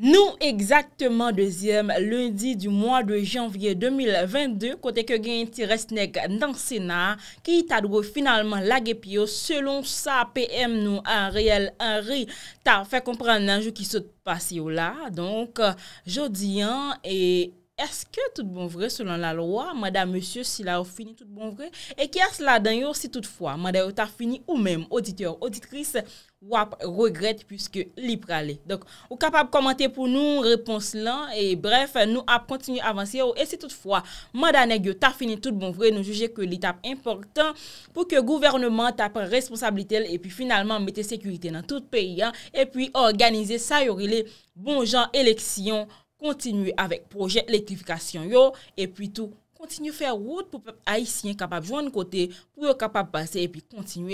Nou, ekzaktman deuxième, lundi du mwa de janvye 2022, kote ke gen yon tire snek nan sena, ki yi ta dwo finalman lage pyo, selon sa, PM nou, an reyel, an rey, ta fè kompran nan jou ki sot pas yo la. Donk, jodi an, e eske tout bon vre selon la loa, madame, monsieur, si la ou fini tout bon vre, e kyes la dan yo si tout fwa, madame, ou ta fini ou mem, oditeur, oditrisse, Ou ap regret pwiske li prale. Donk, ou kapap komante pou nou, repons lan, e bref, nou ap kontinu avansi yo, e se toutfwa, mandanek yo ta finin tout bon vre, nou juje ke li tap importan pou ke gouvernement tap responsabilitel, e pi finalman mette sekurite nan tout peyi, e pi organize sa yo, yorile bon jan, eleksyon, kontinu avek proje elektrifikasyon yo, e pi tou kontinu fey wout pou pep haisyen kapap joun kote, pou yo kapap pase, e pi kontinu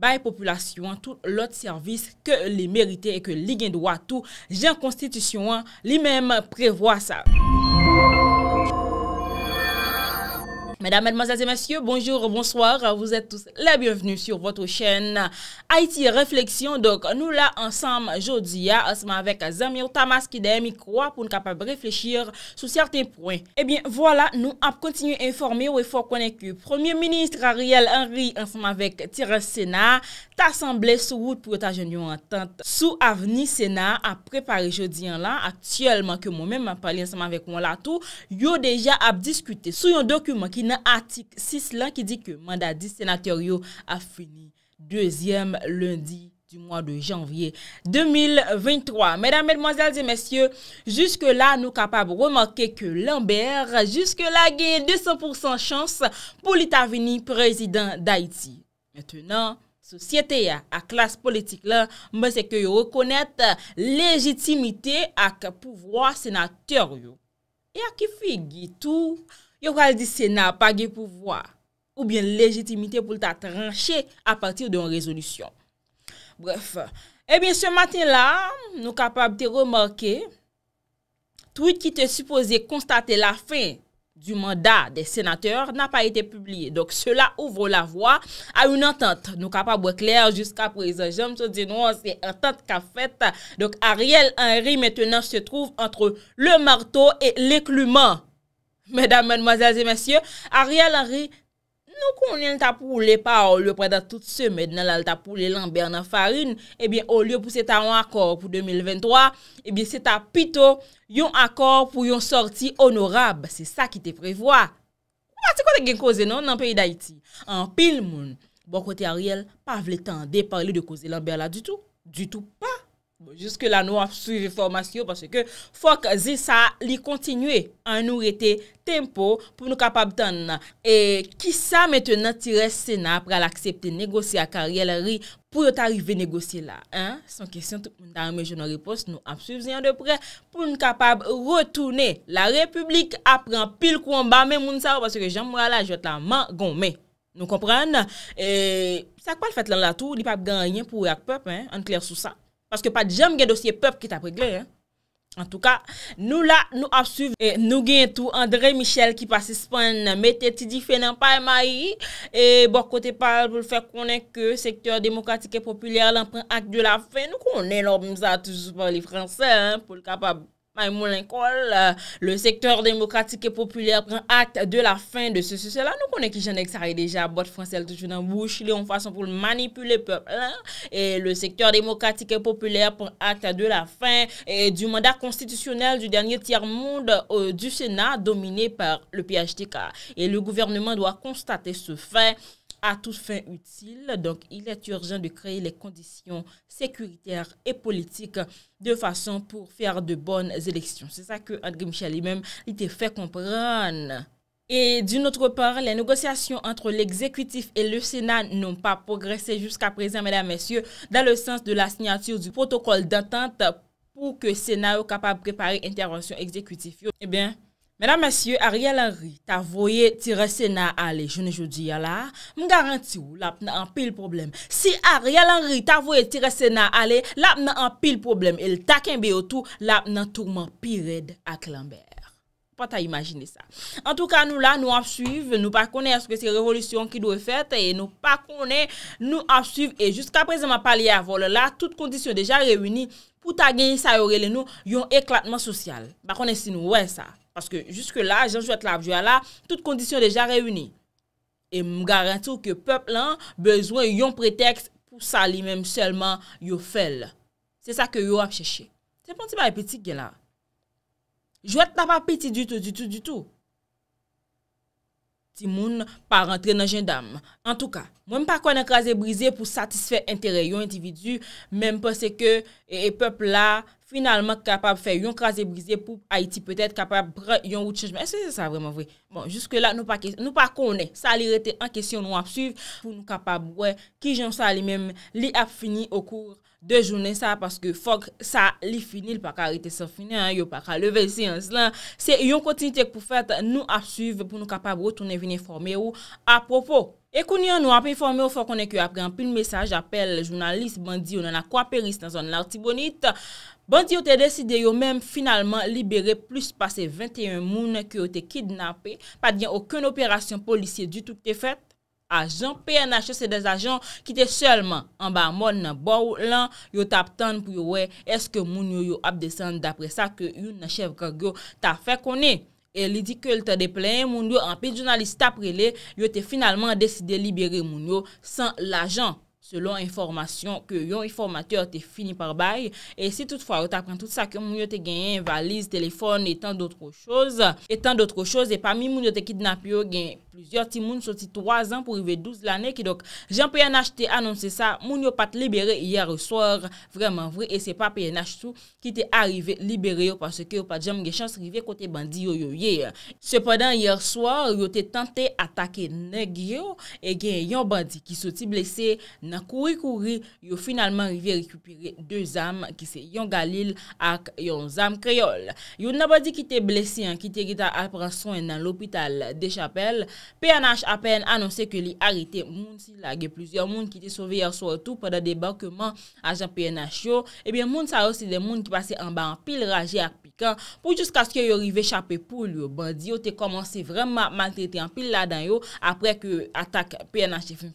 bay populasyon, tout lot servis ke li merite e ke li gen dowa tout jan konstitusyon, li menm prevoa sa. Mesdames, mesdames et messieurs, bonjour, bonsoir, vous êtes tous les bienvenus sur votre chaîne Haïti Reflexion. Donc, nous l'avons ensemble aujourd'hui ensemble avec Zemir Tamas, qui croit qu'on ne peut pas réfléchir sur certains points. Eh bien, voilà, nous avons continué à informer où il faut qu'on ait le premier ministre Ariel Henry ensemble avec Thierry Sénat d'assembler ce route protégé de l'entente sous avenir Sénat, après Paris jeudi en l'an, actuellement, que moi-même j'ai parlé ensemble avec moi là-tout, ils ont déjà discuté sous un document qui nan artik 6 lan ki di ke manda 10 senataryo a fini 2e lundi du mwa de janvye 2023. Mèdame, mèdmozèl, di mèsyè, juske la nou kapab remanke ke Lambert juske la genye 200% chans pou li ta veni prezidant d'Haïti. Mètenan, sosyete ya a klas politik la mwen se ke yo rekonèt lejitimite ak pouvoa senataryo. E a ki fi gitou? Yo kal di sè nan apage pouvoi ou bien lejitimite pou ta tranche a patir de yon rezolusyon. Bref, e bin se matin la, nou kapab te remarke, tweet ki te suppose konstate la fin du mandat de sènatèr nan pa ite publiye. Donc, sè la ouvre la voie a yon entente. Nou kapab wekler jiska prezè. Jèm se di nou, se entente ka fèt. Donc, Ariel Henry maintenant se trouve entre le marteau et l'écloument. Mèdame, mèdmozèlze, mèsyè, a rè la rè, nou konen l tapou lè pa ou lè preda tout se mèd nan la l tapou lè lan bèr nan farin, e bè ou lè pou se ta an akor pou 2023, e bè se ta pito yon akor pou yon sorti onorab, se sa ki te prevwa. Ou a ti kote gen kose nan nan peyi da iti? An pil moun, bon kote a rè lè, pa vle tan depar lè de kose lan bèr la du tout, du tout pa. Bon, Juske la nou ap suive formasyon, parce ke fok zi sa li kontinue an nou rete tempo pou nou kapab tan nan. E, ki sa mette nan tire sena apra l'aksepte negosye a karye la ri pou yo tarive negosye la, hein? Son kesyon, tout moun ta ame jounan ripos, nou ap suive ziyan de pre, pou nou kapab rotoune la republik apren pil kouan ba, men moun sa wap ase ke jan mwa la jot la man goun me. Nou kompran nan? E, sak pa l'fate lan la tou, li pap ganyen pou ak pep, hein? An kler sou sa? Paske pa di jam gen dosye pep ki ta pregè. En tout ka, nou la, nou ap suivi, nou gen tou André Michel ki pasi spon metè, ti di fè nan pa emayi, e bok kote pal pou l'fè konen ke sektèr demokratik e popilyèr, l'anpren ak de la fè, nou konen lòm sa toujou par li fransè, pou l'kapabou. Maïmou euh, le secteur démocratique et populaire prend acte de la fin de ce, là Nous connaissons qui j'en ai déjà, botte française toujours dans bouche, en façon pour manipuler le peuple. Hein. Et le secteur démocratique et populaire prend acte de la fin du mandat constitutionnel du dernier tiers-monde euh, du Sénat dominé par le PHTK. Et le gouvernement doit constater ce fait à toute fin utile. Donc, il est urgent de créer les conditions sécuritaires et politiques de façon pour faire de bonnes élections. C'est ça que André Michel lui-même était fait comprendre. Et d'une autre part, les négociations entre l'exécutif et le Sénat n'ont pas progressé jusqu'à présent, mesdames, messieurs, dans le sens de la signature du protocole d'entente pour que le Sénat soit capable de préparer l'intervention exécutive. Eh bien, Menan masye, Ariel Henry ta voye tire sena ale jene jodi ya la, m garanti ou lap nan an pil problem. Si Ariel Henry ta voye tire sena ale, lap nan an pil problem. El taken beyo tou, lap nan tourman pi red ak Lambert. Po ta imagine sa. En tou ka nou la, nou ap suive, nou pa kone aspe se revolisyon ki do e fete, nou pa kone, nou ap suive, e jiska prezima pali avole la, tout kondisyon deja rewini pou ta genye sa yorele nou yon eklatman sosyal. Ba kone si nou, wey sa. Paske juske la, jan jwet la apjwa la, tout kondisyon deja reyuni. E m garanti ou ke peplan bezwen yon pretext pou sali menm selman yon fel. Se sa ke yon apcheche. Se pon ti ba epiti gen la? Jwet ta pa apiti du tout, du tout, du tout. Ti moun pa rentre nan jen dam. En tou ka, mwen pa kwen ekraze brize pou satisfè entere yon individu menm pose ke e, e pepl la finalman kapab fè yon krasè brizè pou Haiti, petè kapab bre yon wout chanjman. Esti se sa vreman vwe? Bon, juske la nou pa konè, sa li rete an kesyon nou ap suv, pou nou kapab wè, ki jan sa li mèm li ap fini okour Dejounen sa, paske fok sa li finil pa ka rite san finil, yo pa ka leve si an slan, se yon kontinitek pou fèt nou ap suv pou nou kapab wotounen vini informe ou apropo. Ekouni an nou ap informe ou fok onek yo apre an pil mesaj apel jounalist Bandi ou nan akwa peris nan zon larti bonit. Bandi ou te deside yo mèm finalman libere plus pase 21 moun ki ou te kidnapè, pa diyan oken operasyon polisye du tout te fèt. Ajan PNHC des ajan ki te selman an ba moun nan bo ou lan yo tap tan pou yo we eske moun yo yo ap desen dapre sa ke yon na chev kagyo ta fe konen. E lidi ke el te depleyen moun yo an pi jounalist aprele yo te finalman deside libere moun yo san l ajan. selon informasyon ke yon informatyo te fini par bay. E si tout fwa ou ta pren tout sa ke moun yo te genyen valiz, telefon, etan d'otre chose. Etan d'otre chose, e pa mi moun yo te kidnap yo genyen plusieurs ti moun, soti 3 an pou rive 12 l'anek. E dok, jan PNH te anonsen sa, moun yo pat libere yare soar, vreman vre, e se pa PNH sou ki te arrive libere yo, parce ke yo pat jam ge chans rive kote bandi yo yo ye. Sepadan yare soar, yo te tante atake neg yo, e genyen yon bandi ki soti blese nan kouri kouri yo finalman revi rekupire 2 zam ki se yon galil ak yon zam kreol yo nabadi ki te blesi an ki te gita apreson nan lopital de chapel PNH apen anonsen ke li harite moun si la ge moun ki te sove ya sotou pada debakman ajan PNH yo ebyen moun sa osi de moun ki pase an ban pil raje ak pi pou jousk aske yo rive chapè pou lyo bandi yo te komanse vreman malte te anpil la dan yo apre ke atak PNHF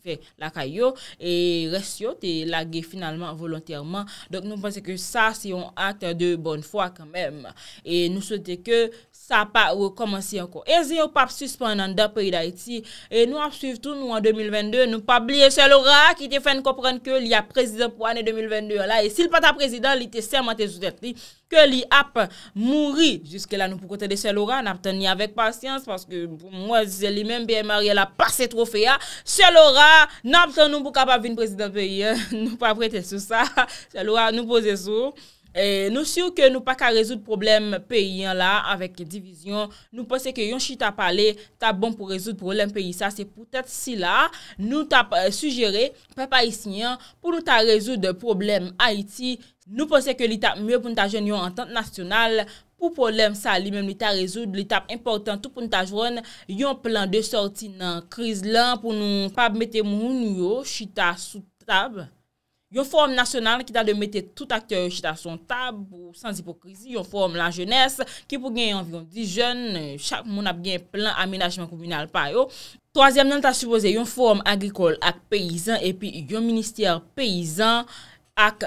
lakay yo e res yo te lage finalman volontèrman donk nou panse ke sa se yon akte de bon fwa kanmèm e nou souwete ke sa pa ou komansi anko. E zi ou pap suspon nan da peyi da iti, e nou ap suiv tou nou an 2022, nou pap liye Che Lora, ki te fen kopren ke li a prezident pou ane 2022 la, e si l pata prezident li te seman te zoutetri, ke li ap mouri, juske la nou pou kote de Che Lora, nap ten ni avek pasyans, paske mwaz li men biye marye la, pas se trofe ya, Che Lora, nap son nou pou kapap vin prezident peyi, nou pap rete sou sa, Che Lora nou pose sou, Eh, nou sou ke nou pa ka rezoud problem peyi an la avèk divizyon, nou posè ke yon chita pale, ta bon pou rezoud problem peyi sa, se pou tèt si la, nou ta eh, sugere, pa pa isnyan, pou nou ta rezoud problem Haiti, nou posè ke li tap mè pou nou ta joun yon entente nasyonal, pou problem sa li mèm li ta rezoud, li tap important tout pou nou ta joun, yon plan de sorti nan kriz lan pou nou pa mette moun nou yo chita sou tab. Yon forum nasyonal ki ta de mette tout aktyo yon chita son tab ou sans hipokrizi, yon forum la jenes ki pou gen yon vyon di jen, euh, chak moun ap gen plan amenajman kouminal pa yo. Troasyem nan ta supose, yon forum agrikol ak peyizan epi yon minister peyizan ak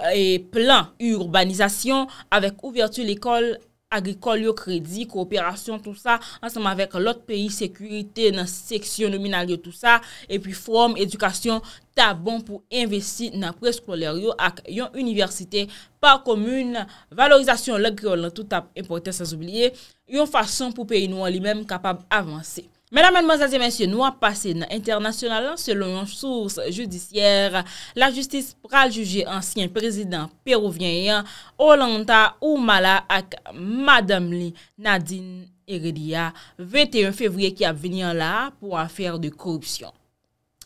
plan urbanizasyon avek ouvertu l'ekol agrikol. Agrikol yo kredi, kooperasyon tout sa, ansanman vek lot peyi, sekurite nan seksyon nominaryo tout sa, epi form, edukasyon, ta bon pou investi nan pre-skolaryo ak yon universite pa komoun, valorizasyon lèk yo nan tout ta importè sans oubliye, yon fason pou peyi nou an li men kapab avansè. Menamen mozazi mensyen wap pase nan internasyonalan selon souse judisyer la justis pral juje ansyen prezident perouvyen yon Olanta ou Mala ak madame li Nadine Heredia 21 fevriye ki ap venyan la pou afer de korupsyon.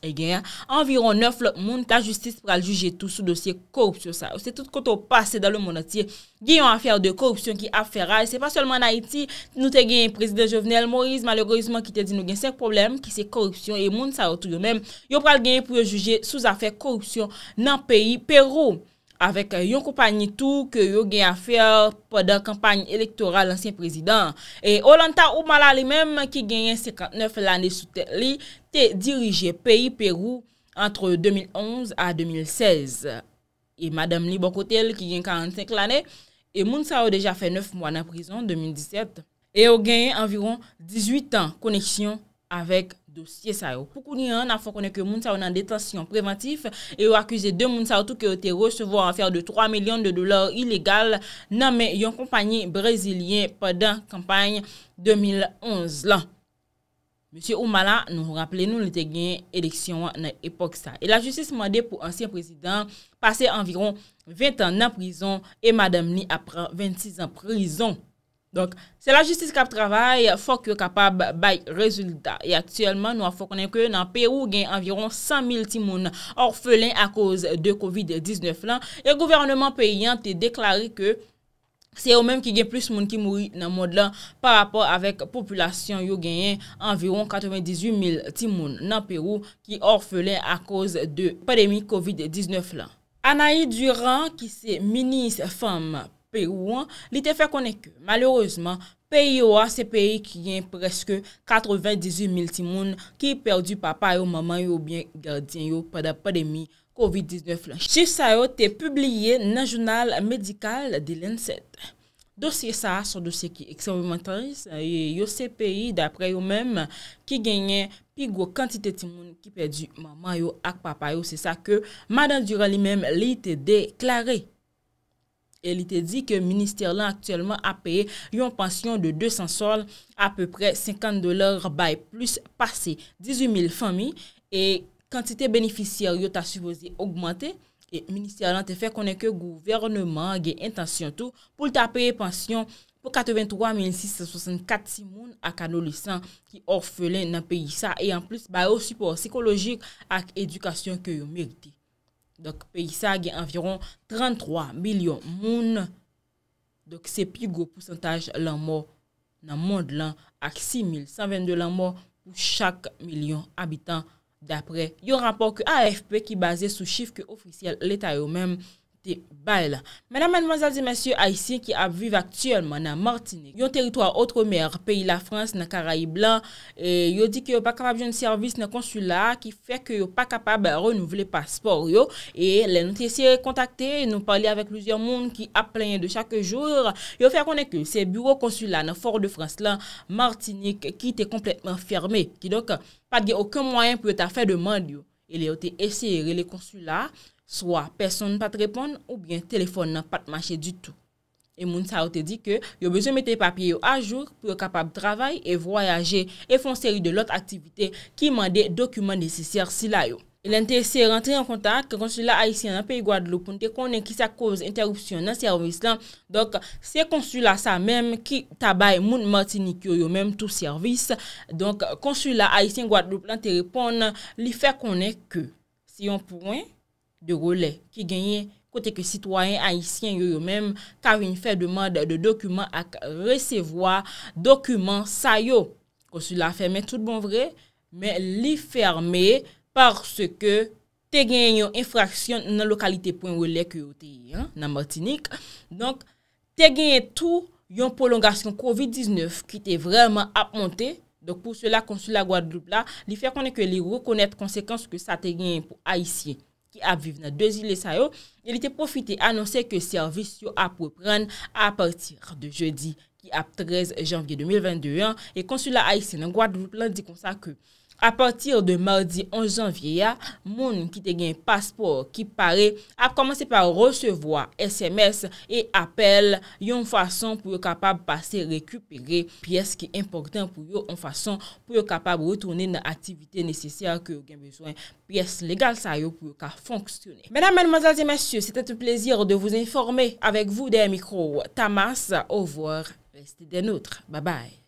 E genyen, anviron 9 lout moun ta justice pral juje tout sou dosye korupsyon sa. Ou se tout koto pase da loun moun ati, genyen ou afer de korupsyon ki afer a. E se pa solman Haiti, nou te genyen prezident Jovenel Moïse, malagorizman ki te di nou genyen se problem ki se korupsyon. E moun sa ou tout yo men, yo pral genyen pou yo juje sous afer korupsyon nan peyi Perou. Avèk eh, yon kompanyi tou ke yo gen afer podan kampanyi elektoral ansyen prezident. E Olanta Oumala li menm ki genyen 59 l ane sou tè li te dirije peyi Peru antre 2011 a 2016. E madame Li Bokotel ki gen 45 l ane e moun sa ou deja fè 9 mwa nan prizon 2017. E yo genyen anviron 18 an koneksyon avèk. Dosye sa yo poukouni an nan fokone ke moun sa yo nan detansyon preventif e yo akuse de moun sa yo touke ote recevo anfer de 3 milyon de dolar ilegal nan men yon kompanyen brezilyen padan kampany 2011 lan. Monsie Oumala nou rappele nou le te genye eleksyon nan epok sa. E la justice mande pou ansyen prezident pase environ 20 an nan prizon e madame ni apren 26 an prizon. Se la justice kap travay, fok yo kapab bay rezultat. Et actuellement, nou a foknen ke nan Perou gen environ 100 000 timoun orfelen a koz de COVID-19 lan. Et gouvernement payant te deklari ke se yo menm ki gen plus moun ki mouri nan mod lan pa rapor avek populasyon yo gen environ 98 000 timoun nan Perou ki orfelen a koz de pandemi COVID-19 lan. Anai Durand ki se Ministre Femme. Perou an, li te fè konè kè. Malèreusement, peyi yo an, se peyi ki gen preske 98 mil timoun ki perdi papa yo, mama yo, bièn gardyen yo pèda pandemi COVID-19 lan. Si sa yo te pübliye nan jounal medikal di lèn 7. Dosye sa, son dosye ki eksemvimentaris, yo se peyi, dapre yo mèm, ki genye pigwo kantite timoun ki perdi mama yo ak papa yo. Se sa ke, madan dira li mèm, li te deklarè. El ite di ke minister lan aktuelman apaye yon pansyon de 200 sol apopre 50 dolar bay plus pase 18000 fami e kantite beneficiar yo ta suvozi augmante. Minister lan te fe konen ke gouvernman gen intasyon tou pou lita apaye pansyon pou 83664 simoun ak anolisan ki orfelen nan peyi sa e an plus bay yo support psikologik ak edukasyon ke yo merite. Paysage yon anviron 33 milyon moun, se pi gwo pwosantaj lanmò nan mond lan ak 6122 lanmò pou chak milyon abitan dapre. Yon rapor ki AFP ki base sou chifke ofisyel l'Etat yo menm. Te bal. Mènam mèd mwazal di mèsyou a isi ki ap vive aktiyon mè nan Martinique. Yon teritwa outre mer, peyi la Frans nan Karaiblan. Yo di ki yo pa kapab joun servis nan konsula ki fek yo pa kapab renouvle paspor yo. E lè nou te esye kontakte, nou pali avèk lousi an moun ki ap plenye de chake jour. Yo fek konen ke se bureau konsula nan For de Frans lan Martinique ki te kompletman ferme. Ki donk pat gen okon mwayen pou ete afe deman yo. E lè yo te esye relè konsula. Soa, person nan pat repon ou bien telefon nan pat mache du tout. E moun sa ou te di ke, yo bezon mette papye yo ajour pou yo kapab trabay e voyaje e fon seri de lot aktivite ki mande dokumen desi ser si la yo. E lente se rentre yon kontak, konsula Aisyen nan peyi Gwadlou ponte konen ki sa koz interupsyon nan servis lan. Dok, se konsula sa menm ki tabay moun martini kyo yo menm tou servis, donk konsula Aisyen Gwadlou ponte repon li fe konen ke si yon pounen. ki genye kote ke sitwoyen haisyen yo yo menm karin fè deman de dokumen ak resevoa dokumen sa yo konsula fèmè tout bon vre men li fèrmè parce ke te genye yon infraksyon nan lokalite pou yon relek yo te yon nan martinik donk te genye tou yon prolongasyon covid-19 ki te vreman ap montè donk pou sou la konsula gwa dup la li fèr konen ke li rekonèt konsekans ke sa te genye pou haisyen ki ap vive nan 2 zile sa yo, yelite profite anonse ke servis yo ap wepren a partir de jeudi ki ap 13 janvye 2022 an, e konsula aise nan gwa dvou plan di konsa ke. A patir de mardi 11 janvye, moun ki te gen paspor ki pare ap komanse pa recevo a SMS e apel yon fason pou yo kapab pase rekupere piyes ki important pou yo yon fason pou yo kapab wotounen nan aktivite nesesya ki yo gen beswen piyes legal sa yo pou yo ka fonksyon. Menam men, manzazye, mensye, se te plezir de vou informe avek vou de mikro. Tamas, ouvoar, veste den outre. Babay.